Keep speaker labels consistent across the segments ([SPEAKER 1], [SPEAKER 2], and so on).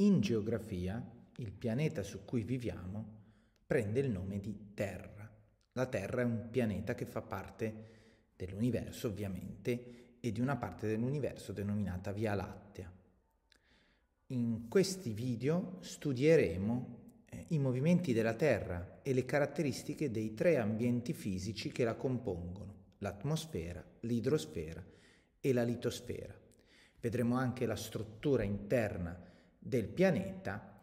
[SPEAKER 1] In geografia, il pianeta su cui viviamo prende il nome di Terra. La Terra è un pianeta che fa parte dell'universo, ovviamente, e di una parte dell'universo denominata Via Lattea. In questi video studieremo eh, i movimenti della Terra e le caratteristiche dei tre ambienti fisici che la compongono, l'atmosfera, l'idrosfera e la litosfera. Vedremo anche la struttura interna del pianeta,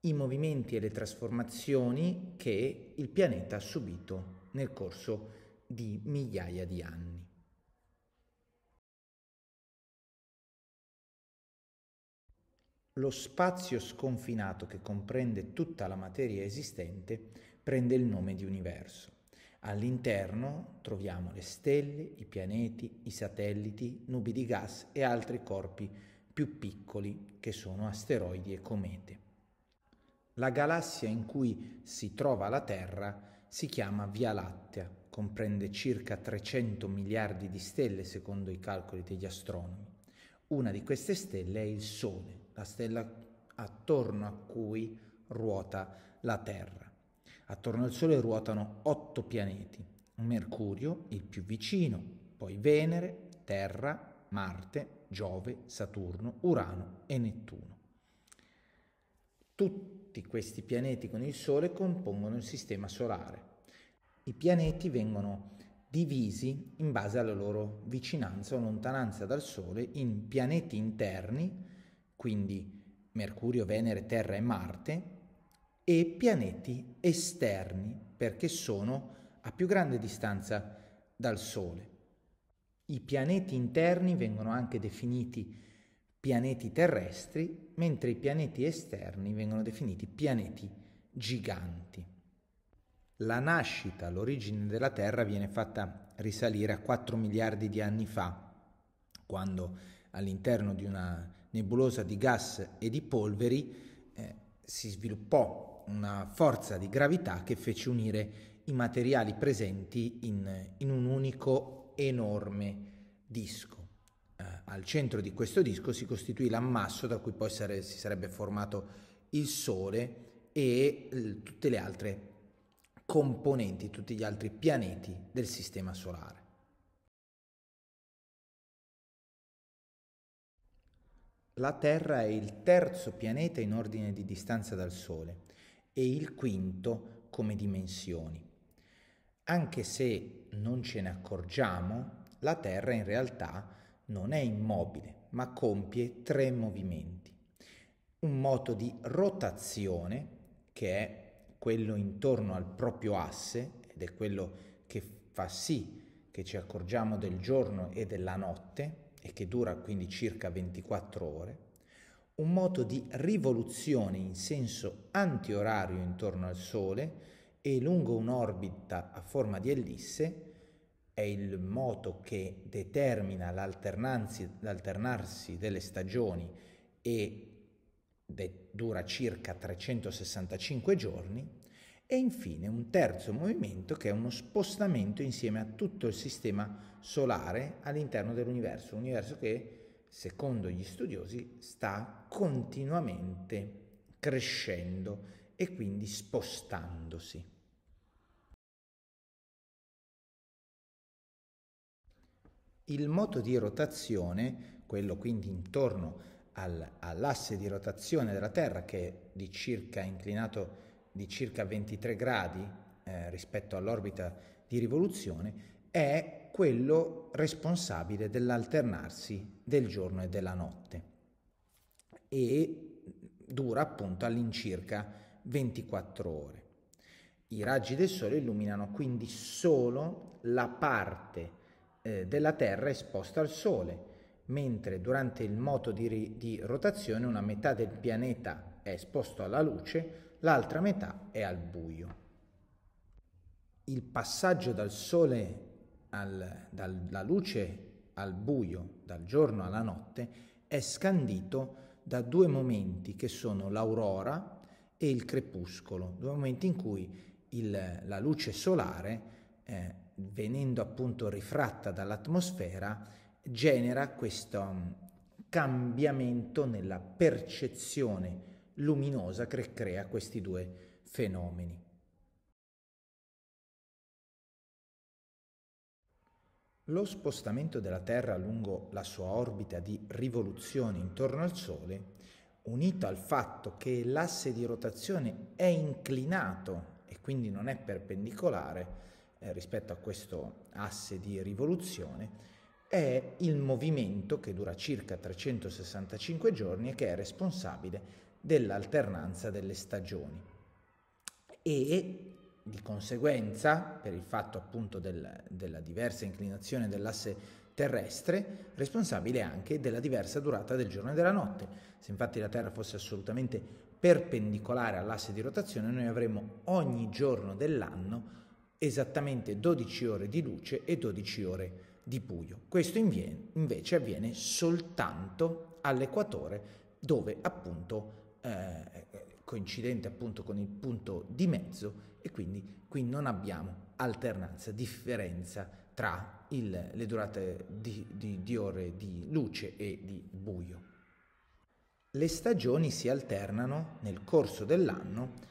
[SPEAKER 1] i movimenti e le trasformazioni che il pianeta ha subito nel corso di migliaia di anni. Lo spazio sconfinato che comprende tutta la materia esistente prende il nome di universo. All'interno troviamo le stelle, i pianeti, i satelliti, nubi di gas e altri corpi più piccoli che sono asteroidi e comete. La galassia in cui si trova la Terra si chiama Via Lattea, comprende circa 300 miliardi di stelle secondo i calcoli degli astronomi. Una di queste stelle è il Sole, la stella attorno a cui ruota la Terra. Attorno al Sole ruotano otto pianeti, Mercurio, il più vicino, poi Venere, Terra, Marte, Giove, Saturno, Urano e Nettuno. Tutti questi pianeti con il Sole compongono il sistema solare. I pianeti vengono divisi in base alla loro vicinanza o lontananza dal Sole in pianeti interni, quindi Mercurio, Venere, Terra e Marte, e pianeti esterni, perché sono a più grande distanza dal Sole. I pianeti interni vengono anche definiti pianeti terrestri, mentre i pianeti esterni vengono definiti pianeti giganti. La nascita, l'origine della Terra viene fatta risalire a 4 miliardi di anni fa, quando all'interno di una nebulosa di gas e di polveri eh, si sviluppò una forza di gravità che fece unire i materiali presenti in, in un unico enorme disco. Eh, al centro di questo disco si costituì l'ammasso da cui poi sare- si sarebbe formato il Sole e l- tutte le altre componenti, tutti gli altri pianeti del Sistema Solare. La Terra è il terzo pianeta in ordine di distanza dal Sole e il quinto come dimensioni. Anche se non ce ne accorgiamo, la Terra in realtà non è immobile, ma compie tre movimenti. Un moto di rotazione, che è quello intorno al proprio asse, ed è quello che fa sì che ci accorgiamo del giorno e della notte, e che dura quindi circa 24 ore, un moto di rivoluzione in senso antiorario intorno al Sole, e lungo un'orbita a forma di ellisse è il moto che determina l'alternarsi delle stagioni e de- dura circa 365 giorni, e infine un terzo movimento che è uno spostamento insieme a tutto il sistema solare all'interno dell'universo, un universo che secondo gli studiosi sta continuamente crescendo e quindi spostandosi. Il moto di rotazione, quello quindi intorno al, all'asse di rotazione della Terra che è di circa inclinato di circa 23 gradi eh, rispetto all'orbita di rivoluzione, è quello responsabile dell'alternarsi del giorno e della notte e dura appunto all'incirca 24 ore. I raggi del Sole illuminano quindi solo la parte eh, della Terra esposta al Sole, mentre durante il moto di, di rotazione una metà del pianeta è esposto alla luce, l'altra metà è al buio. Il passaggio dal Sole alla luce al buio, dal giorno alla notte, è scandito da due momenti che sono l'aurora e il crepuscolo, due momenti in cui il, la luce solare eh, venendo appunto rifratta dall'atmosfera, genera questo mm, cambiamento nella percezione luminosa che crea questi due fenomeni. Lo spostamento della Terra lungo la sua orbita di rivoluzione intorno al Sole, unito al fatto che l'asse di rotazione è inclinato e quindi non è perpendicolare, eh, rispetto a questo asse di rivoluzione è il movimento che dura circa 365 giorni e che è responsabile dell'alternanza delle stagioni e di conseguenza per il fatto appunto del, della diversa inclinazione dell'asse terrestre, responsabile anche della diversa durata del giorno e della notte. Se infatti la Terra fosse assolutamente perpendicolare all'asse di rotazione, noi avremmo ogni giorno dell'anno esattamente 12 ore di luce e 12 ore di buio. Questo invece avviene soltanto all'equatore dove appunto eh, coincidente appunto con il punto di mezzo e quindi qui non abbiamo alternanza, differenza tra il, le durate di, di, di ore di luce e di buio. Le stagioni si alternano nel corso dell'anno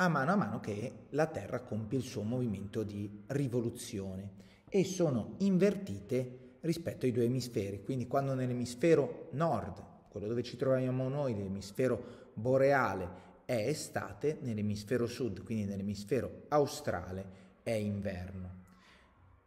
[SPEAKER 1] a mano a mano che la Terra compie il suo movimento di rivoluzione e sono invertite rispetto ai due emisferi. Quindi quando nell'emisfero nord, quello dove ci troviamo noi, l'emisfero boreale, è estate, nell'emisfero sud, quindi nell'emisfero australe, è inverno.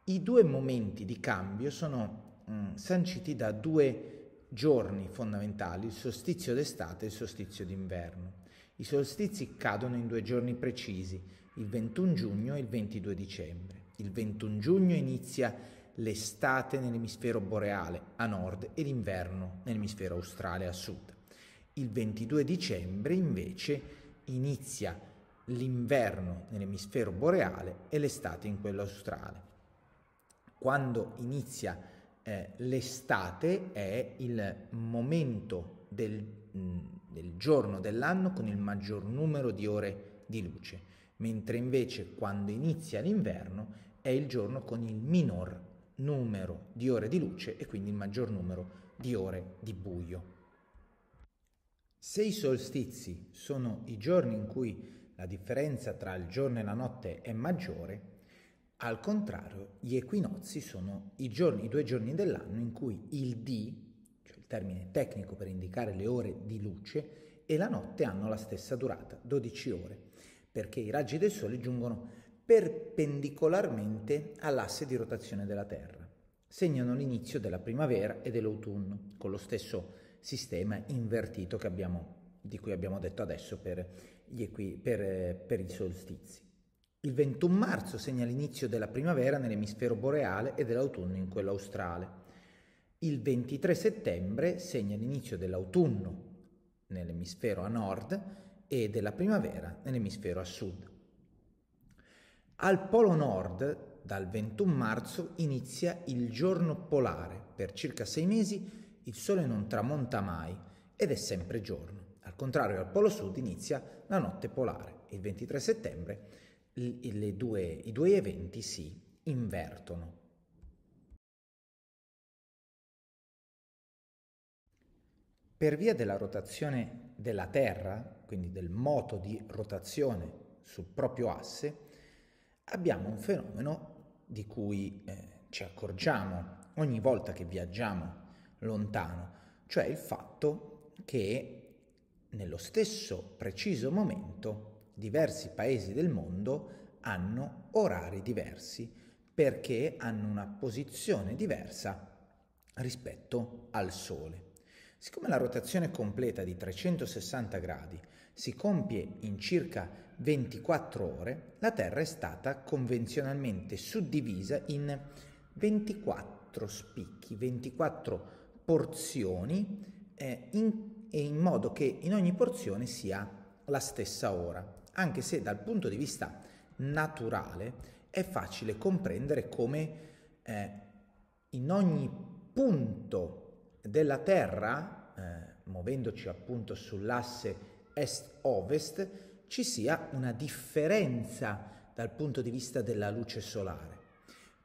[SPEAKER 1] I due momenti di cambio sono mh, mm, sanciti da due giorni fondamentali, il solstizio d'estate e il solstizio d'inverno. I solstizi cadono in due giorni precisi, il 21 giugno e il 22 dicembre. Il 21 giugno inizia l'estate nell'emisfero boreale a nord e l'inverno nell'emisfero australe a sud. Il 22 dicembre invece inizia l'inverno nell'emisfero boreale e l'estate in quello australe. Quando inizia eh, l'estate è il momento del, mh, del giorno dell'anno con il maggior numero di ore di luce, mentre invece quando inizia l'inverno è il giorno con il minor numero di ore di luce e quindi il maggior numero di ore di buio. Se i solstizi sono i giorni in cui la differenza tra il giorno e la notte è maggiore, al contrario gli equinozi sono i, giorni, i due giorni dell'anno in cui il D termine tecnico per indicare le ore di luce, e la notte hanno la stessa durata, 12 ore, perché i raggi del Sole giungono perpendicolarmente all'asse di rotazione della Terra. Segnano l'inizio della primavera e dell'autunno, con lo stesso sistema invertito abbiamo, di cui abbiamo detto adesso per, equi, per, per i solstizi. Il 21 marzo segna l'inizio della primavera nell'emisfero boreale e dell'autunno in quello australe. Il 23 settembre segna l'inizio dell'autunno nell'emisfero a nord e della primavera nell'emisfero a sud. Al polo nord, dal 21 marzo, inizia il giorno polare. Per circa sei mesi il sole non tramonta mai ed è sempre giorno. Al contrario, al polo sud inizia la notte polare. Il 23 settembre due, i due eventi si invertono. Per via della rotazione della Terra, quindi del moto di rotazione sul proprio asse, abbiamo un fenomeno di cui eh, ci accorgiamo ogni volta che viaggiamo lontano, cioè il fatto che nello stesso preciso momento diversi paesi del mondo hanno orari diversi perché hanno una posizione diversa rispetto al Sole. Siccome la rotazione completa di 360 gradi si compie in circa 24 ore, la Terra è stata convenzionalmente suddivisa in 24 spicchi, 24 porzioni, eh, in, in modo che in ogni porzione sia la stessa ora, anche se dal punto di vista naturale è facile comprendere come eh, in ogni punto della Terra, eh, muovendoci appunto sull'asse est-ovest, ci sia una differenza dal punto di vista della luce solare.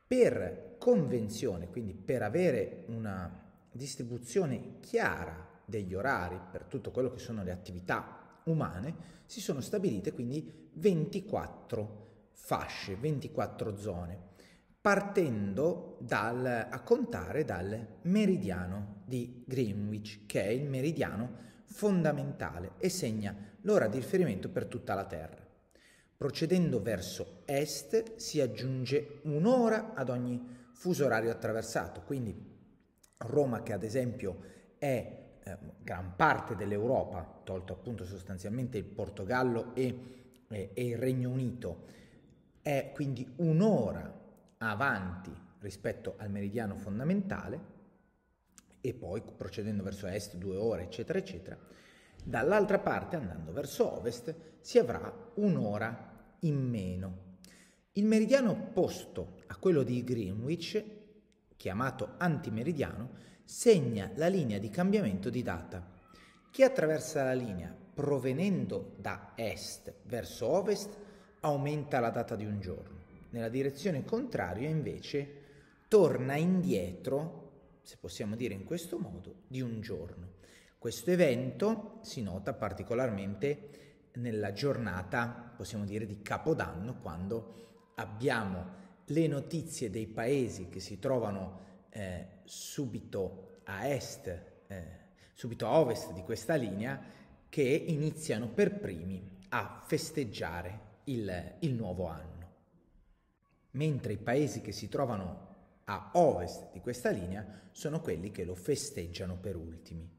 [SPEAKER 1] Per convenzione, quindi per avere una distribuzione chiara degli orari per tutto quello che sono le attività umane, si sono stabilite quindi 24 fasce, 24 zone partendo dal, a contare dal meridiano di Greenwich, che è il meridiano fondamentale e segna l'ora di riferimento per tutta la Terra. Procedendo verso est si aggiunge un'ora ad ogni fuso orario attraversato, quindi Roma che ad esempio è eh, gran parte dell'Europa, tolto appunto sostanzialmente il Portogallo e, e, e il Regno Unito, è quindi un'ora avanti rispetto al meridiano fondamentale e poi procedendo verso est due ore, eccetera, eccetera. Dall'altra parte, andando verso ovest, si avrà un'ora in meno. Il meridiano opposto a quello di Greenwich, chiamato antimeridiano, segna la linea di cambiamento di data. Chi attraversa la linea provenendo da est verso ovest aumenta la data di un giorno nella direzione contraria invece torna indietro, se possiamo dire in questo modo, di un giorno. Questo evento si nota particolarmente nella giornata, possiamo dire, di Capodanno, quando abbiamo le notizie dei paesi che si trovano eh, subito a est, eh, subito a ovest di questa linea, che iniziano per primi a festeggiare il, il nuovo anno mentre i paesi che si trovano a ovest di questa linea sono quelli che lo festeggiano per ultimi.